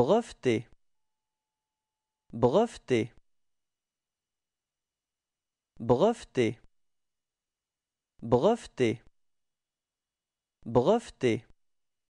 breveté breveté breveté breveté breveté